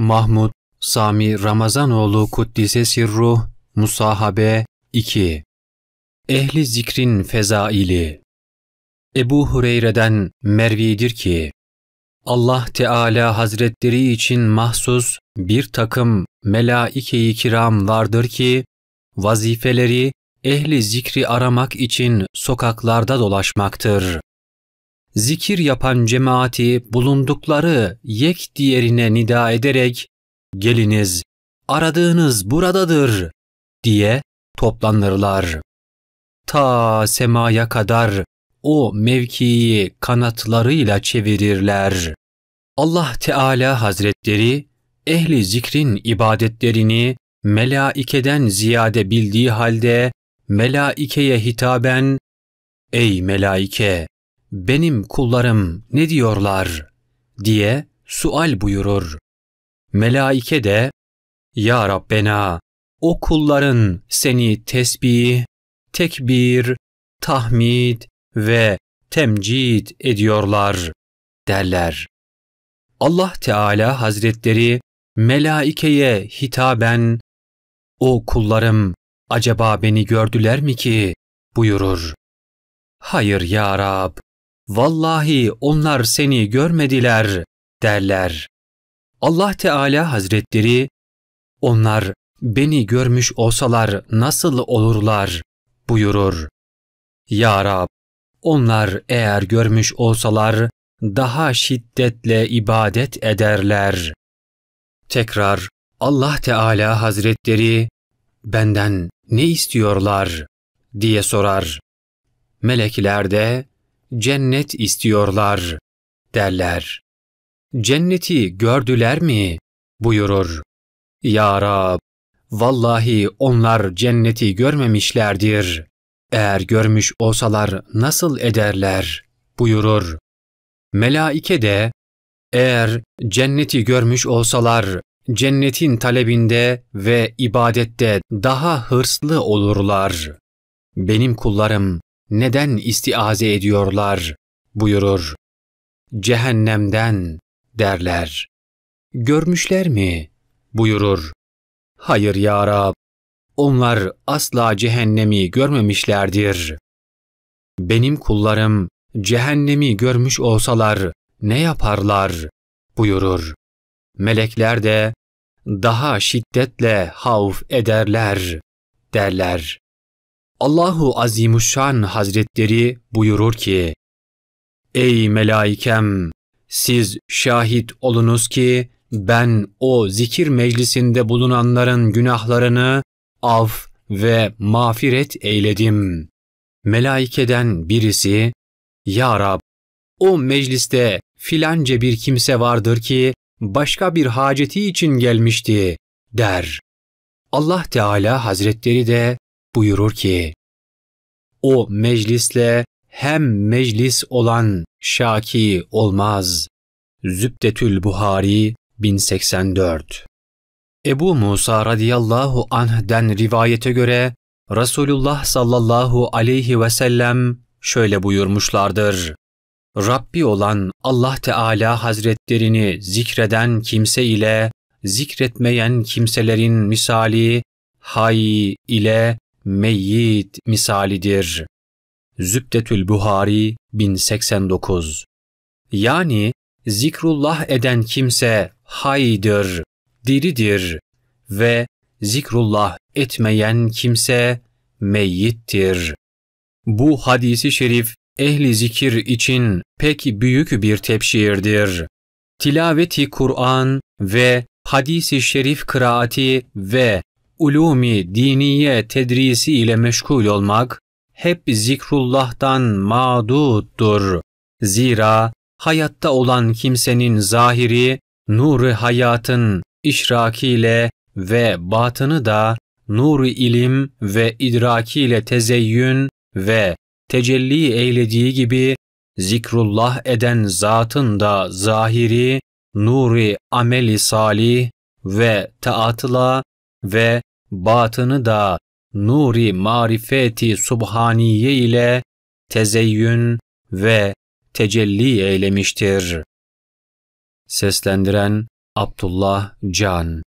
Mahmud Sami Ramazanoğlu Kuddise Sirruh Musahabe 2 Ehli Zikrin Fezaili Ebu Hureyre'den Mervi'dir ki, Allah Teala Hazretleri için mahsus bir takım melaike-i kiram vardır ki, vazifeleri ehli zikri aramak için sokaklarda dolaşmaktır zikir yapan cemaati bulundukları yek diğerine nida ederek geliniz aradığınız buradadır diye toplanırlar. Ta semaya kadar o mevkiyi kanatlarıyla çevirirler. Allah Teala Hazretleri ehli zikrin ibadetlerini melaikeden ziyade bildiği halde melaikeye hitaben ''Ey melaike, benim kullarım ne diyorlar diye sual buyurur. Melaike de Ya Rabbena o kulların seni tesbih, tekbir, tahmid ve temcid ediyorlar derler. Allah Teala Hazretleri melaikeye hitaben o kullarım acaba beni gördüler mi ki buyurur. Hayır ya Rab, vallahi onlar seni görmediler derler. Allah Teala Hazretleri onlar beni görmüş olsalar nasıl olurlar buyurur. Ya Rab onlar eğer görmüş olsalar daha şiddetle ibadet ederler. Tekrar Allah Teala Hazretleri benden ne istiyorlar diye sorar. Melekler de cennet istiyorlar derler. Cenneti gördüler mi? buyurur. Ya Rab, vallahi onlar cenneti görmemişlerdir. Eğer görmüş olsalar nasıl ederler? buyurur. Melaike de, eğer cenneti görmüş olsalar cennetin talebinde ve ibadette daha hırslı olurlar. Benim kullarım neden istiaze ediyorlar buyurur. Cehennemden derler. Görmüşler mi buyurur. Hayır ya Rab, onlar asla cehennemi görmemişlerdir. Benim kullarım cehennemi görmüş olsalar ne yaparlar buyurur. Melekler de daha şiddetle havf ederler derler. Allahu Azimuşşan Hazretleri buyurur ki, Ey melaikem! Siz şahit olunuz ki ben o zikir meclisinde bulunanların günahlarını af ve mağfiret eyledim. Melaikeden birisi, Ya Rab, o mecliste filanca bir kimse vardır ki başka bir haceti için gelmişti, der. Allah Teala Hazretleri de buyurur ki, O meclisle hem meclis olan şaki olmaz. Zübdetül Buhari 1084 Ebu Musa radıyallahu anh'den rivayete göre Resulullah sallallahu aleyhi ve sellem şöyle buyurmuşlardır. Rabbi olan Allah Teala Hazretlerini zikreden kimse ile zikretmeyen kimselerin misali hay ile meyyit misalidir. Zübdetül Buhari 1089 Yani zikrullah eden kimse haydır, diridir ve zikrullah etmeyen kimse meyyittir. Bu hadisi şerif ehli zikir için pek büyük bir tepşirdir. Tilaveti Kur'an ve hadisi şerif kıraati ve ulumi, diniye, tedrisi ile meşgul olmak hep zikrullah'tan mağduttur. Zira hayatta olan kimsenin zahiri, nuru hayatın işrakiyle ve batını da nuru ilim ve idrakiyle tezeyyün ve tecelli eylediği gibi zikrullah eden zatın da zahiri, nuri ameli salih ve taatla ve batını da nuri marifeti subhaniye ile tezeyyün ve tecelli eylemiştir. Seslendiren Abdullah Can